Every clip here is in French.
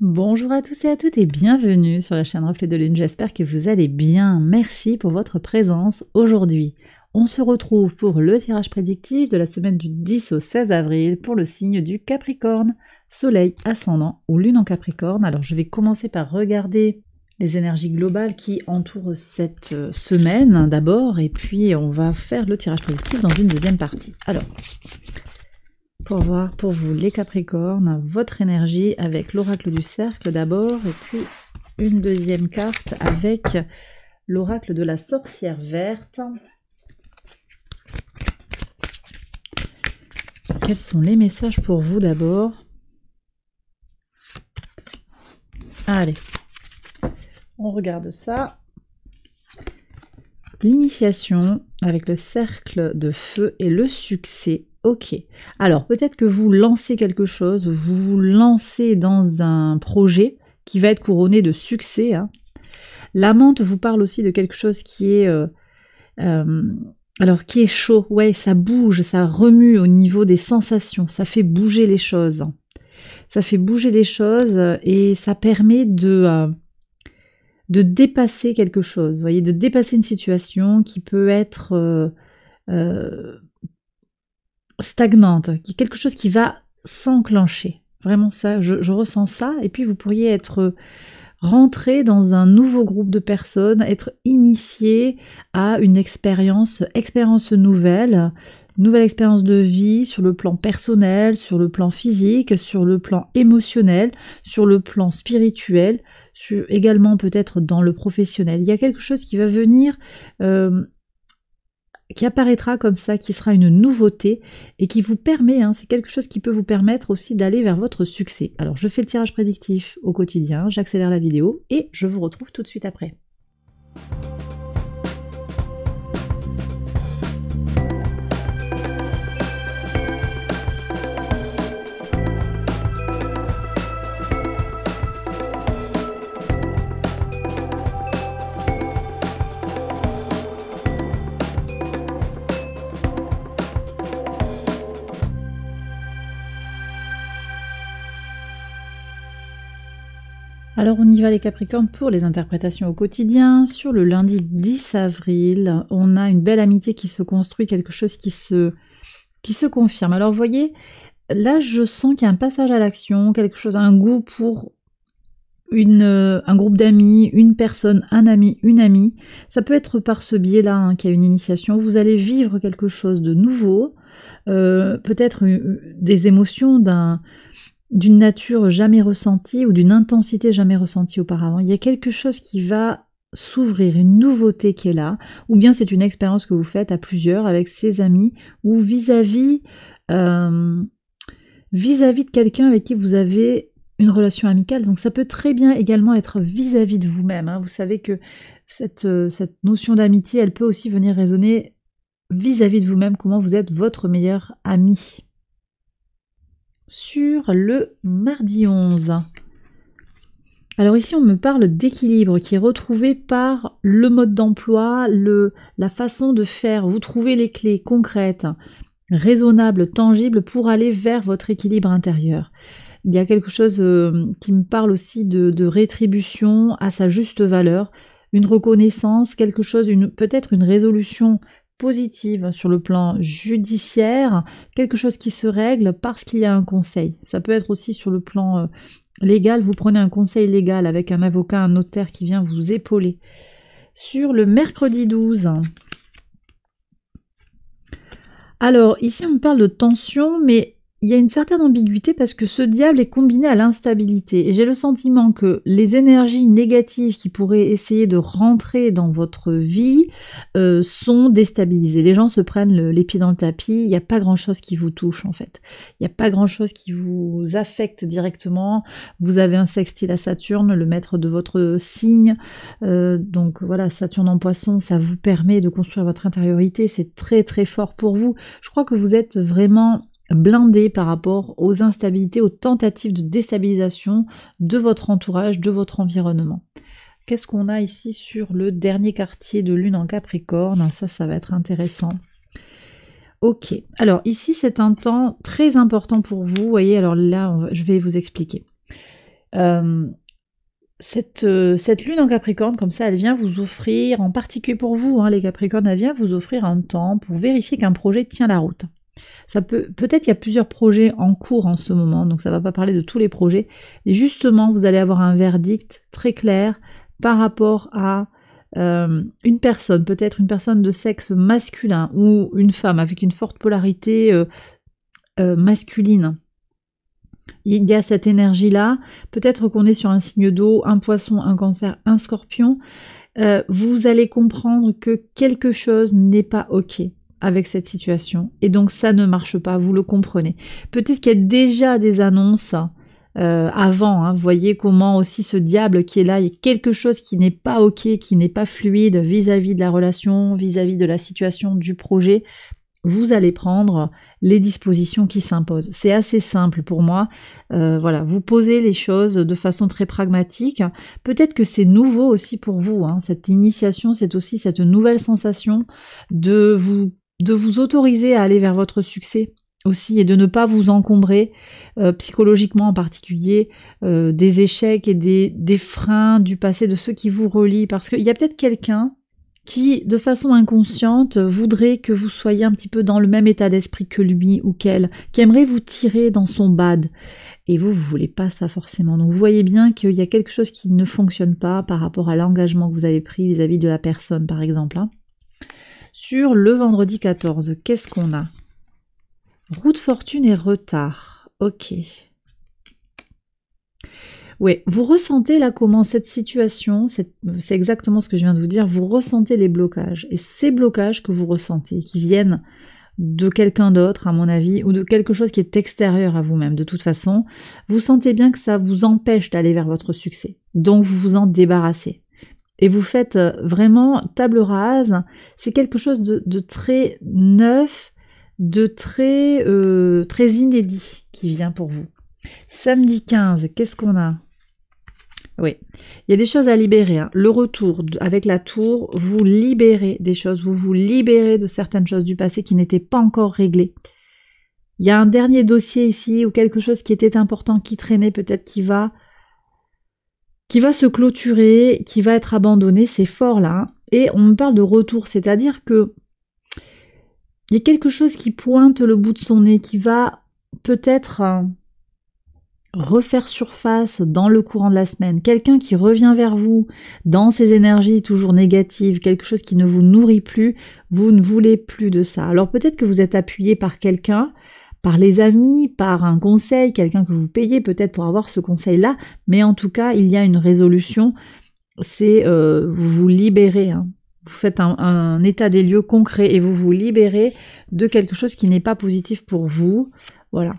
Bonjour à tous et à toutes et bienvenue sur la chaîne Reflet de Lune. J'espère que vous allez bien. Merci pour votre présence aujourd'hui. On se retrouve pour le tirage prédictif de la semaine du 10 au 16 avril pour le signe du Capricorne, Soleil ascendant ou Lune en Capricorne. Alors je vais commencer par regarder les énergies globales qui entourent cette euh, semaine d'abord et puis on va faire le tirage prédictif dans une deuxième partie. Alors, pour voir pour vous les Capricornes, votre énergie avec l'oracle du cercle d'abord et puis une deuxième carte avec l'oracle de la sorcière verte. Quels sont les messages pour vous d'abord Allez, on regarde ça. L'initiation avec le cercle de feu et le succès Ok, alors peut-être que vous lancez quelque chose, vous vous lancez dans un projet qui va être couronné de succès. Hein. l'amante vous parle aussi de quelque chose qui est... Euh, euh, alors qui est chaud, ouais, ça bouge, ça remue au niveau des sensations, ça fait bouger les choses. Ça fait bouger les choses et ça permet de, euh, de dépasser quelque chose, voyez, de dépasser une situation qui peut être stagnante, quelque chose qui va s'enclencher. Vraiment ça, je, ressens ça. Et puis vous pourriez être rentré dans un nouveau groupe de personnes, être initié à une expérience, expérience nouvelle, nouvelle expérience de vie sur le plan personnel, sur le plan physique, sur le plan émotionnel, sur le plan spirituel, également peut-être dans le professionnel. Il y a quelque chose qui va venir euh, qui apparaîtra comme ça, qui sera une nouveauté et qui vous permet, hein, c'est quelque chose qui peut vous permettre aussi d'aller vers votre succès. Alors je fais le tirage prédictif au quotidien, j'accélère la vidéo et je vous retrouve tout de suite après. Alors on y va les Capricornes pour les interprétations au quotidien. Sur le lundi 10 avril, on a une belle amitié qui se construit, quelque chose qui se, qui se confirme. Alors vous voyez, là je sens qu'il y a un passage à l'action, quelque chose, un goût pour une, un groupe d'amis, une personne, un ami, une amie. Ça peut être par ce biais-là hein, qu'il y a une initiation. Vous allez vivre quelque chose de nouveau, euh, peut-être euh, des émotions d'un d'une nature jamais ressentie ou d'une intensité jamais ressentie auparavant. Il y a quelque chose qui va s'ouvrir, une nouveauté qui est là, ou bien c'est une expérience que vous faites à plusieurs avec ses amis ou vis-à-vis euh, vis-à-vis de quelqu'un avec qui vous avez une relation amicale. Donc ça peut très bien également être vis-à-vis de vous-même. Hein. Vous savez que cette, euh, cette notion d'amitié, elle peut aussi venir résonner vis-à-vis -vis de vous-même, comment vous êtes votre meilleur ami sur le mardi 11. Alors ici, on me parle d'équilibre qui est retrouvé par le mode d'emploi, la façon de faire. Vous trouvez les clés concrètes, raisonnables, tangibles pour aller vers votre équilibre intérieur. Il y a quelque chose euh, qui me parle aussi de, de rétribution à sa juste valeur, une reconnaissance, quelque chose, peut-être une résolution positive sur le plan judiciaire, quelque chose qui se règle parce qu'il y a un conseil. Ça peut être aussi sur le plan euh, légal, vous prenez un conseil légal avec un avocat, un notaire qui vient vous épauler. Sur le mercredi 12. Alors, ici on parle de tension, mais il y a une certaine ambiguïté parce que ce diable est combiné à l'instabilité. Et j'ai le sentiment que les énergies négatives qui pourraient essayer de rentrer dans votre vie euh, sont déstabilisées. Les gens se prennent les pieds dans le tapis, il n'y a pas grand-chose qui vous touche en fait. Il n'y a pas grand-chose qui vous affecte directement. Vous avez un sextile à Saturne, le maître de votre signe. Euh, donc voilà, Saturne en poisson, ça vous permet de construire votre intériorité. C'est très très fort pour vous. Je crois que vous êtes vraiment blindé par rapport aux instabilités, aux tentatives de déstabilisation de votre entourage, de votre environnement. Qu'est-ce qu'on a ici sur le dernier quartier de lune en Capricorne Ça, ça va être intéressant. Ok, alors ici c'est un temps très important pour vous. Vous voyez, alors là, je vais vous expliquer. Euh, cette, euh, cette, lune en Capricorne, comme ça, elle vient vous offrir, en particulier pour vous, hein, les Capricornes, elle vient vous offrir un temps pour vérifier qu'un projet tient la route. Ça peut, peut-être il y a plusieurs projets en cours en ce moment, donc ça ne va pas parler de tous les projets. Et justement, vous allez avoir un verdict très clair par rapport à euh, une personne, peut-être une personne de sexe masculin ou une femme avec une forte polarité euh, euh, masculine. Il y a cette énergie-là. Peut-être qu'on est sur un signe d'eau, un poisson, un cancer, un scorpion. vous allez comprendre que quelque chose n'est pas OK avec cette situation. Et donc ça ne marche pas, vous le comprenez. Peut-être qu'il y a déjà des annonces euh, avant. Hein. vous voyez comment aussi ce diable qui est là, il y a quelque chose qui n'est pas OK, qui n'est pas fluide vis-à-vis de la relation, vis-à-vis de la situation, du projet. Vous allez prendre les dispositions qui s'imposent. C'est assez simple pour moi. Euh, voilà, vous posez les choses de façon très pragmatique. Peut-être que c'est nouveau aussi pour vous. Hein. Cette initiation, c'est aussi cette nouvelle sensation de vous de vous autoriser à aller vers votre succès aussi et de ne pas vous encombrer euh, psychologiquement en particulier euh, des échecs et des, des, freins du passé, de ceux qui vous relient, parce qu'il y a peut-être quelqu'un qui, de façon inconsciente, voudrait que vous soyez un petit peu dans le même état d'esprit que lui ou qu'elle, qui aimerait vous tirer dans son bad. Et vous, vous voulez pas ça forcément. Donc vous voyez bien qu'il y a quelque chose qui ne fonctionne pas par rapport à l'engagement que vous avez pris vis-à-vis de la personne, par exemple. Hein. Sur le vendredi 14, qu'est-ce qu'on a Route fortune et retard. Ok. Oui, vous ressentez là comment cette situation, c'est exactement ce que je viens de vous dire, vous ressentez les blocages. Et ces blocages que vous ressentez, qui viennent de quelqu'un d'autre, à mon avis, ou de quelque chose qui est extérieur à vous-même, de toute façon, vous sentez bien que ça vous empêche d'aller vers votre succès. Donc vous vous en débarrassez et vous faites euh, vraiment table rase. C'est quelque chose de, très neuf, de très, euh, très inédit qui vient pour vous. Samedi 15, qu'est-ce qu'on a Oui, il y a des choses à libérer. Hein. Le retour avec la tour, vous libérez des choses, vous vous libérez de certaines choses du passé qui n'étaient pas encore réglées. Il y a un dernier dossier ici ou quelque chose qui était important, qui traînait peut-être, qui va qui va se clôturer, qui va être abandonné, c'est fort là. Et on parle de retour, c'est-à-dire que il y a quelque chose qui pointe le bout de son nez, qui va peut-être euh, refaire surface dans le courant de la semaine, quelqu'un qui revient vers vous dans ses énergies toujours négatives, quelque chose qui ne vous nourrit plus, vous ne voulez plus de ça. Alors peut-être que vous êtes appuyé par quelqu'un, par les amis, par un conseil, quelqu'un que vous payez peut-être pour avoir ce conseil-là, mais en tout cas, il y a une résolution, c'est euh, vous vous libérez, hein. vous faites un, état des lieux concret et vous vous libérez de quelque chose qui n'est pas positif pour vous. Voilà.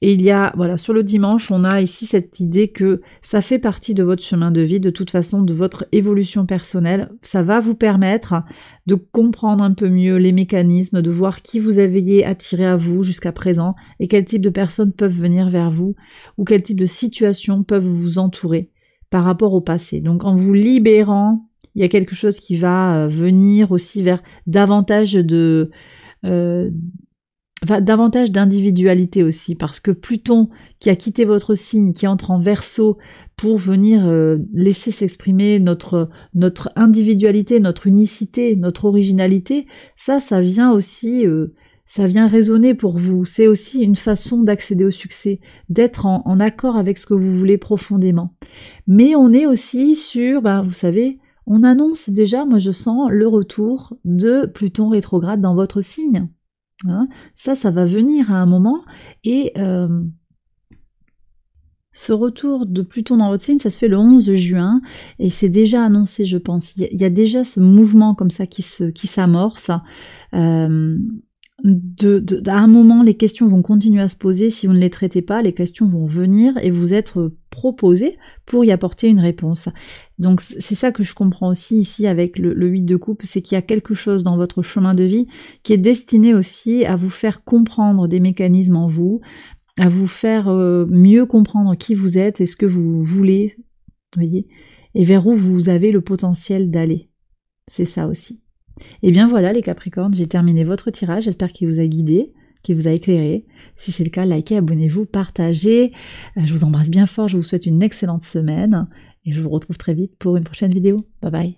Et il y a, voilà, sur le dimanche, on a ici cette idée que ça fait partie de votre chemin de vie, de toute façon, de votre évolution personnelle. Ça va vous permettre de comprendre un peu mieux les mécanismes, de voir qui vous avez attiré à vous jusqu'à présent et quel type de personnes peuvent venir vers vous ou quel type de situations peuvent vous entourer par rapport au passé. Donc en vous libérant, il y a quelque chose qui va euh, venir aussi vers davantage de... Euh, Va davantage d'individualité aussi, parce que Pluton, qui a quitté votre signe, qui entre en verso pour venir euh, laisser s'exprimer notre, notre individualité, notre unicité, notre originalité, ça, ça vient aussi, euh, ça vient résonner pour vous. C'est aussi une façon d'accéder au succès, d'être en, accord avec ce que vous voulez profondément. Mais on est aussi sur, ben, vous savez, on annonce déjà, moi je sens, le retour de Pluton rétrograde dans votre signe. Hein. ça, ça va venir à un moment. Et euh, ce retour de Pluton dans votre signe, ça se fait le 11 juin. Et c'est déjà annoncé, je pense. Il y, a déjà ce mouvement comme ça qui s'amorce. Qui euh, de, de, à un moment, les questions vont continuer à se poser. Si vous ne les traitez pas, les questions vont venir et vous être proposées pour y apporter une réponse. Donc c'est ça que je comprends aussi ici avec le, le 8 de coupe, c'est qu'il y a quelque chose dans votre chemin de vie qui est destiné aussi à vous faire comprendre des mécanismes en vous, à vous faire euh, mieux comprendre qui vous êtes et ce que vous voulez, voyez, et vers où vous avez le potentiel d'aller. C'est ça aussi. Et eh bien voilà les Capricornes, j'ai terminé votre tirage, j'espère qu'il vous a guidé, qu'il vous a éclairé. Si c'est le cas, likez, abonnez-vous, partagez. Euh, je vous embrasse bien fort, je vous souhaite une excellente semaine et je vous retrouve très vite pour une prochaine vidéo. Bye bye